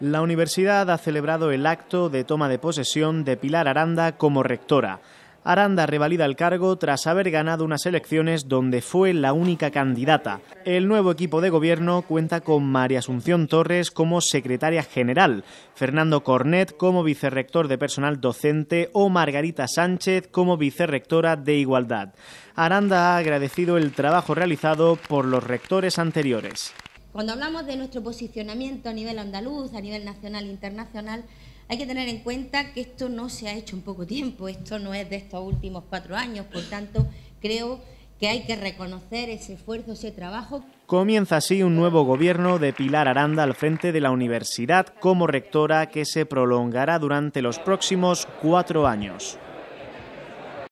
La universidad ha celebrado el acto de toma de posesión de Pilar Aranda como rectora. Aranda revalida el cargo tras haber ganado unas elecciones donde fue la única candidata. El nuevo equipo de gobierno cuenta con María Asunción Torres como secretaria general, Fernando Cornet como vicerrector de personal docente o Margarita Sánchez como vicerrectora de igualdad. Aranda ha agradecido el trabajo realizado por los rectores anteriores. Cuando hablamos de nuestro posicionamiento a nivel andaluz, a nivel nacional e internacional, hay que tener en cuenta que esto no se ha hecho en poco tiempo, esto no es de estos últimos cuatro años, por tanto, creo que hay que reconocer ese esfuerzo, ese trabajo. Comienza así un nuevo gobierno de Pilar Aranda al frente de la universidad como rectora que se prolongará durante los próximos cuatro años.